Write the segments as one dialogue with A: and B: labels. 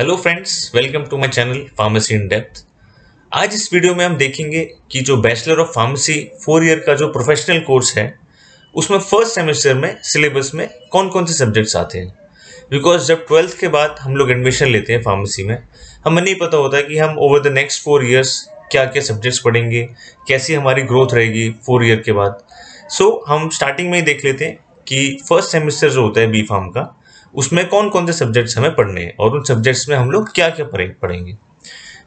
A: hello friends welcome to my channel pharmacy in depth आज इस video में हम देखेंगे कि जो bachelor of pharmacy four year का जो प्रोफेशनल कोर्स है उसमें फर्स्ट सेमेस्टर में सिलेबस में कौन कौन से सब्जेक्ट्स आते हैं बिकॉज जब ट्वेल्थ के बाद हम लोग एडमिशन लेते हैं फार्मेसी में हमें नहीं पता होता कि हम over the next four years क्या क्या सब्जेक्ट्स पढ़ेंगे कैसी हमारी ग्रोथ रहेगी फोर ईयर के बाद सो so, हम स्टार्टिंग में ही देख लेते हैं कि फर्स्ट सेमेस्टर जो होता है बी फार्म का उसमें कौन कौन से सब्जेक्ट्स हमें पढ़ने हैं और उन सब्जेक्ट्स में हम लोग क्या क्या पढ़ेंगे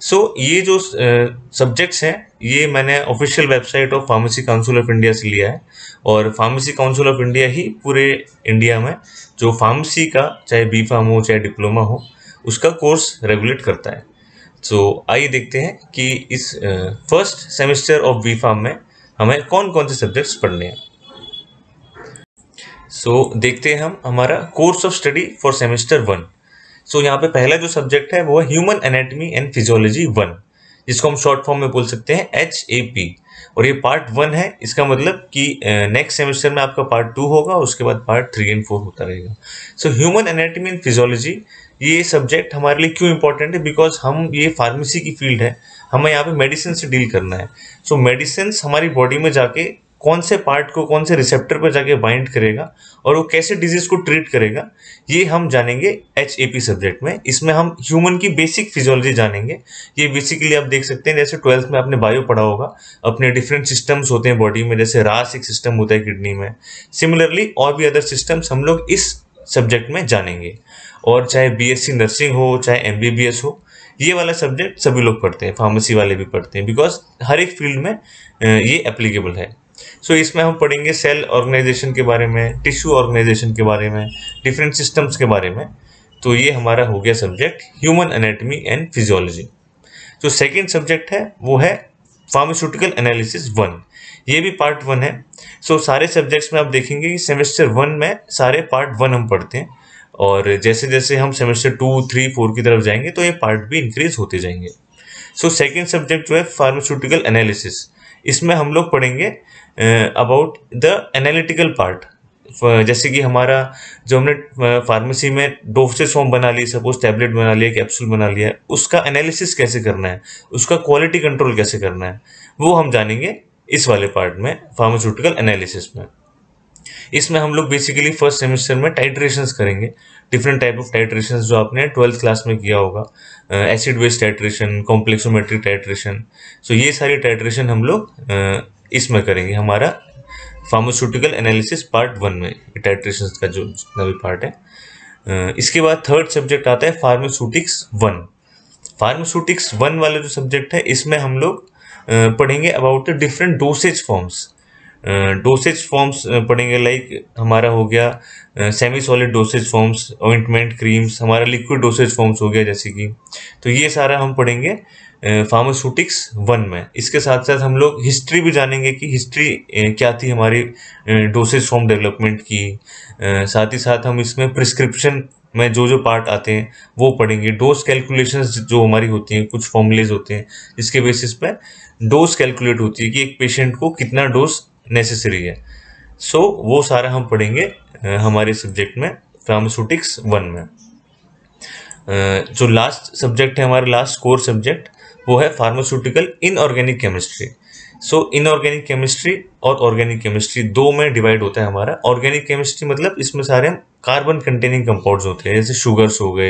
A: सो so, ये जो सब्जेक्ट्स हैं ये मैंने official website of pharmacy council of India से लिया है और फार्मेसी काउंसिल ऑफ इंडिया ही पूरे इंडिया में जो फार्मेसी का चाहे बी फार्म हो चाहे डिप्लोमा हो उसका कोर्स रेगुलेट करता है सो so, आइए देखते हैं कि इस first semester of B pharm में हमें कौन कौन से सब्जेक्ट्स पढ़ने हैं सो so, देखते हैं हम हमारा course of study for semester one so यहाँ पे पहला जो सब्जेक्ट है वो है human anatomy and physiology one जिसको हम शॉर्ट फॉर्म में बोल सकते हैं एच ए पी और ये पार्ट वन है इसका मतलब कि नेक्स्ट सेमेस्टर में आपका पार्ट टू होगा उसके बाद पार्ट थ्री एंड फोर होता रहेगा so human anatomy and physiology ये सब्जेक्ट हमारे लिए क्यों इंपॉर्टेंट है बिकॉज हम ये फार्मेसी की फील्ड है हमें यहाँ पे मेडिसिन से डील करना है सो so, मेडिसिन हमारी बॉडी में जाके कौन से पार्ट को कौन से रिसेप्टर पर जाके बाइंड करेगा और वो कैसे डिजीज को ट्रीट करेगा ये हम जानेंगे एच ए पी सब्जेक्ट में इसमें हम ह्यूमन की बेसिक फिजियोलॉजी जानेंगे ये बेसिकली आप देख सकते हैं जैसे ट्वेल्थ में आपने बायो पढ़ा होगा अपने डिफरेंट सिस्टम्स होते हैं बॉडी में जैसे रास एक सिस्टम होता है किडनी में सिमिलरली और भी अदर सिस्टम्स हम लोग इस सब्जेक्ट में जानेंगे और चाहे सी नर्सिंग हो चाहे एस हो ये वाला सब्जेक्ट सभी लोग पढ़ते हैं फार्मेसी वाले भी पढ़ते हैं बिकॉज हर एक फील्ड में ये एप्लीकेबल है सो so, इसमें हम पढ़ेंगे सेल ऑर्गेनाइजेशन के बारे में टिश्यू ऑर्गेनाइजेशन के बारे में डिफरेंट सिस्टम्स के बारे में तो ये हमारा हो गया subject human anatomy and physiology जो सेकेंड सब्जेक्ट है वो है फार्मास्यूटिकल एनालिसिस वन ये भी पार्ट वन है सो so, सारे सब्जेक्ट्स में आप देखेंगे कि सेमेस्टर वन में सारे पार्ट वन हम पढ़ते हैं और जैसे जैसे हम सेमेस्टर टू थ्री फोर की तरफ जाएंगे तो ये पार्ट भी इंक्रीज होते जाएंगे सो सेकेंड सब्जेक्ट जो है फार्मास्यूटिकल एनालिसिस इसमें हम लोग पढ़ेंगे अबाउट द एनालिटिकल पार्ट जैसे कि हमारा जो हमने फार्मेसी में डोसेज फॉर्म बना ली सपोज टैबलेट बना लिया कैप्सूल बना लिया उसका एनालिसिस कैसे करना है उसका क्वालिटी कंट्रोल कैसे करना है वो हम जानेंगे इस वाले पार्ट में फार्मास्यूटिकल एनालिसिस में इसमें हम लोग बेसिकली फर्स्ट सेमेस्टर में टाइट्रेशन करेंगे डिफरेंट टाइप ऑफ टाइट्रेशन जो आपने ट्वेल्थ क्लास में किया होगा acid base titration complexometric titration so ये सारी टाइट्रेशन हम लोग इसमें करेंगे हमारा फार्मास्यूटिकल एनालिसिस पार्ट वन में टाइट्रेशन का जो जितना भी पार्ट है इसके बाद थर्ड सब्जेक्ट आता है फार्मास्यूटिक्स वन फार्मास्यूटिक्स वन वाला जो सब्जेक्ट है इसमें हम लोग पढ़ेंगे about the different dosage forms dosage forms uh, पड़ेंगे लाइक हमारा हो गया semi solid dosage forms ointment creams हमारा लिक्विड डोसेज फॉर्म्स हो गया जैसे कि तो ये सारा हम पढ़ेंगे फार्मास्यूटिक्स uh, वन में इसके साथ साथ हम लोग हिस्ट्री भी जानेंगे कि हिस्ट्री uh, क्या थी हमारी डोसेज फॉर्म डेवलपमेंट की साथ ही साथ हम इसमें प्रिस्क्रिप्शन में जो जो पार्ट आते हैं वो पढ़ेंगे डोज कैलकुलेशंस जो हमारी होती हैं कुछ फॉर्मूलेज होते हैं जिसके बेसिस पर डोज कैलकुलेट होती है कि एक पेशेंट को कितना डोज नेसेसरी है सो so, वो सारा हम पढ़ेंगे हमारे सब्जेक्ट में फार्मास्यूटिक्स वन में जो लास्ट सब्जेक्ट है हमारा लास्ट कोर सब्जेक्ट वो है pharmaceutical inorganic chemistry so inorganic chemistry और ऑर्गेनिक केमिस्ट्री दो में डिवाइड होता है हमारा ऑर्गेनिक केमिस्ट्री मतलब इसमें सारे हम कार्बन कंटेनिंग कंपाउंड्स होते हैं जैसे शुगर्स हो गए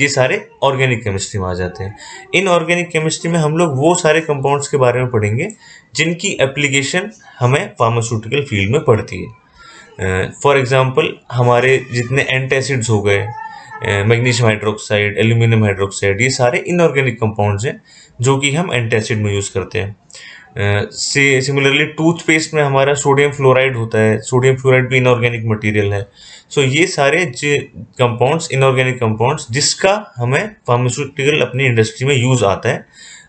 A: ये सारे ऑर्गेनिक केमिस्ट्री में आ जाते हैं इन ऑर्गेनिक केमिस्ट्री में हम लोग वो सारे कंपाउंड्स के बारे में पढ़ेंगे जिनकी एप्लीकेशन हमें फार्मास्यूटिकल फील्ड में पड़ती है फॉर uh, एग्ज़ाम्पल हमारे जितने एसिड्स हो गए मैग्नीशियम हाइड्रोक्साइड एल्यूमिनियम हाइड्रोक्साइड ये सारे इनऑर्गेनिक कंपाउंड्स हैं जो कि हम एसिड में यूज़ करते हैं से सिमिलरली टूथपेस्ट में हमारा सोडियम फ्लोराइड होता है सोडियम फ्लोराइड भी इनऑर्गेनिक मटेरियल है सो so, ये सारे कंपाउंड्स इनऑर्गेनिक कंपाउंड्स जिसका हमें फार्मास्यूटिकल अपनी इंडस्ट्री में यूज़ आता है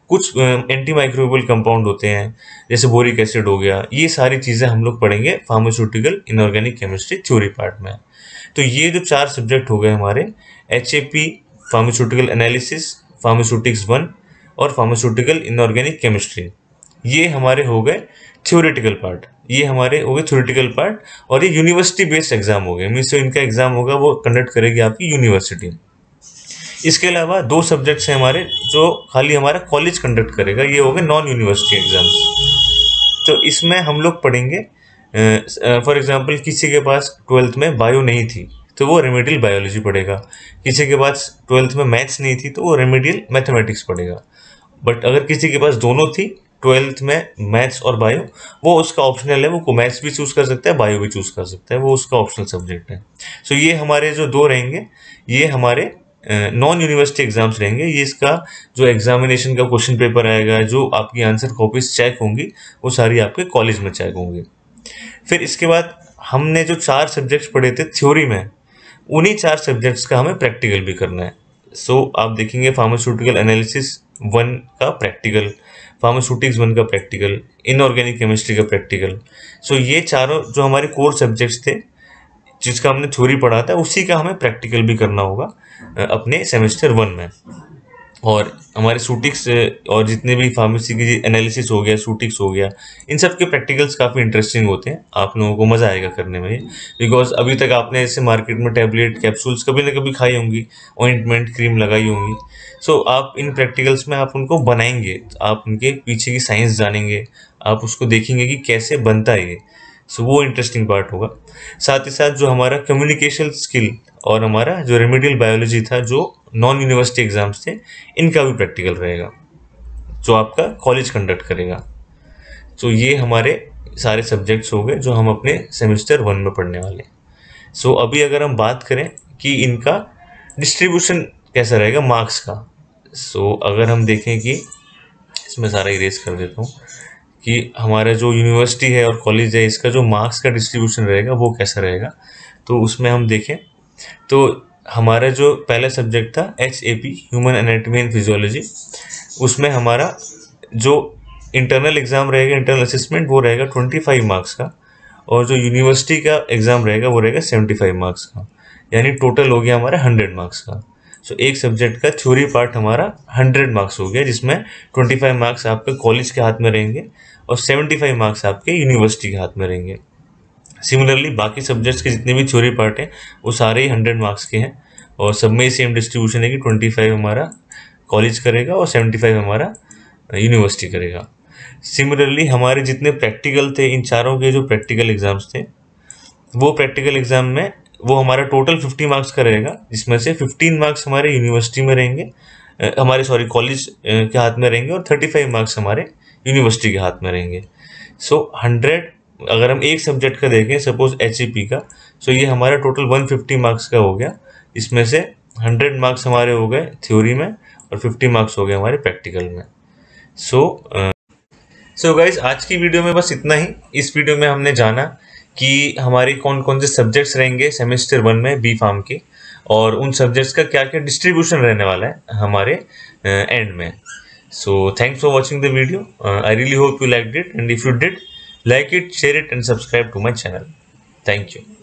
A: कुछ एंटी माइक्रोबल कंपाउंड होते हैं जैसे बोरिक एसिड हो गया ये सारी चीज़ें हम लोग पढ़ेंगे pharmaceutical inorganic chemistry theory part में तो ये जो चार सब्जेक्ट हो गए हमारे H A P pharmaceutical analysis pharmaceutics one और फार्मास्यूटिकल इनऑर्गेनिक केमिस्ट्री ये हमारे हो गए थ्योरेटिकल पार्ट ये हमारे हो गए थ्योरेटिकल पार्ट और ये यूनिवर्सिटी बेस्ड एग्जाम हो गए मीन्स जो इनका एग्जाम होगा वो कंडक्ट करेगी आपकी यूनिवर्सिटी इसके अलावा दो सब्जेक्ट्स हैं हमारे जो खाली हमारा कॉलेज कंडक्ट करेगा ये हो गए नॉन यूनिवर्सिटी एग्जाम्स तो इसमें हम लोग पढ़ेंगे फॉर एग्जाम्पल किसी के पास ट्वेल्थ में बायो नहीं थी तो वो रेमेडियल बायोलॉजी पढ़ेगा किसी के पास ट्वेल्थ में मैथ्स नहीं थी तो वो रेमेडियल मैथमेटिक्स पढ़ेगा बट अगर किसी के पास दोनों थी ट्वेल्थ में मैथ्स और बायो वो उसका ऑप्शनल है वो को मैथ्स भी चूज़ कर सकता है बायो भी चूज़ कर सकता है वो उसका ऑप्शनल सब्जेक्ट है सो so, ये हमारे जो दो रहेंगे ये हमारे नॉन यूनिवर्सिटी एग्जाम्स रहेंगे ये इसका जो एग्जामिनेशन का क्वेश्चन पेपर आएगा जो आपकी आंसर कॉपीज चेक होंगी वो सारी आपके कॉलेज में चेक होंगे फिर इसके बाद हमने जो चार सब्जेक्ट्स पढ़े थे थ्योरी में उन्हीं चार सब्जेक्ट्स का हमें प्रैक्टिकल भी करना है सो so, आप देखेंगे फार्मास्यूटिकल एनालिसिस वन का प्रैक्टिकल फार्मास्यूटिक्स वन का प्रैक्टिकल इनऑर्गेनिक केमिस्ट्री का प्रैक्टिकल सो ये चारों जो हमारे कोर सब्जेक्ट्स थे जिसका हमने थ्योरी पढ़ा था उसी का हमें प्रैक्टिकल भी करना होगा अपने सेमेस्टर वन में और हमारे सूटिक्स और जितने भी फार्मेसी की एनालिसिस हो गया सूटिक्स हो गया इन सब के प्रैक्टिकल्स काफ़ी इंटरेस्टिंग होते हैं आप लोगों को मज़ा आएगा करने में बिकॉज अभी तक आपने ऐसे मार्केट में टैबलेट कैप्सूल्स कभी ना कभी खाई होंगी ऑइंटमेंट क्रीम लगाई होंगी सो so, आप इन प्रैक्टिकल्स में आप उनको बनाएंगे तो आप उनके पीछे की साइंस जानेंगे आप उसको देखेंगे कि कैसे बनता है ये सो वो इंटरेस्टिंग पार्ट होगा साथ ही साथ जो हमारा कम्युनिकेशन स्किल और हमारा जो रेमेडियल बायोलॉजी था जो नॉन यूनिवर्सिटी एग्जाम्स थे इनका भी प्रैक्टिकल रहेगा जो आपका कॉलेज कंडक्ट करेगा तो ये हमारे सारे सब्जेक्ट्स हो गए जो हम अपने सेमेस्टर वन में पढ़ने वाले हैं सो so, अभी अगर हम बात करें कि इनका डिस्ट्रीब्यूशन कैसा रहेगा मार्क्स का सो so, अगर हम देखें कि इसमें सारा इरेज कर देता हूँ कि हमारा जो यूनिवर्सिटी है और कॉलेज है इसका जो मार्क्स का डिस्ट्रीब्यूशन रहेगा वो कैसा रहेगा तो उसमें हम देखें तो हमारा जो पहला सब्जेक्ट था H A P human anatomy and physiology उसमें हमारा जो इंटरनल एग्ज़ाम रहेगा इंटरनल असेसमेंट वो रहेगा ट्वेंटी फाइव मार्क्स का और जो यूनिवर्सिटी का एग्ज़ाम रहेगा वो रहेगा सेवेंटी फाइव मार्क्स का यानी टोटल हो गया हमारा हंड्रेड मार्क्स का सो so, एक सब्जेक्ट का थ्योरी पार्ट हमारा हंड्रेड मार्क्स हो गया जिसमें ट्वेंटी फाइव मार्क्स आपके कॉलेज के हाथ में रहेंगे और 75 मार्क्स आपके यूनिवर्सिटी के हाथ में रहेंगे सिमिलरली बाकी सब्जेक्ट्स के जितने भी छोरे पार्ट हैं वो सारे ही हंड्रेड मार्क्स के हैं और सब में सेम डिस्ट्रीब्यूशन है कि ट्वेंटी फाइव हमारा कॉलेज करेगा और सेवेंटी फाइव हमारा यूनिवर्सिटी करेगा सिमिलरली हमारे जितने प्रैक्टिकल थे इन चारों के जो प्रैक्टिकल एग्ज़ाम्स थे वो प्रैक्टिकल एग्ज़ाम में वो हमारा टोटल फिफ्टी मार्क्स का रहेगा जिसमें से फिफ्टीन मार्क्स हमारे यूनिवर्सिटी में रहेंगे हमारे सॉरी कॉलेज के हाथ में रहेंगे और थर्टी फाइव मार्क्स हमारे यूनिवर्सिटी के हाथ में रहेंगे सो हंड्रेड अगर हम एक सब्जेक्ट का देखें सपोज एच e का सो ये हमारा टोटल वन फिफ्टी मार्क्स का हो गया इसमें से हंड्रेड मार्क्स हमारे हो गए थ्योरी में और फिफ्टी मार्क्स हो गए हमारे प्रैक्टिकल में सो सो गाइज आज की वीडियो में बस इतना ही इस वीडियो में हमने जाना कि हमारे कौन कौन से सब्जेक्ट्स रहेंगे सेमेस्टर वन में बी फार्म के और उन सब्जेक्ट्स का क्या क्या डिस्ट्रीब्यूशन रहने वाला है हमारे एंड में so thanks for watching the video I really hope you like did and if you did like it share it and subscribe to my channel thank you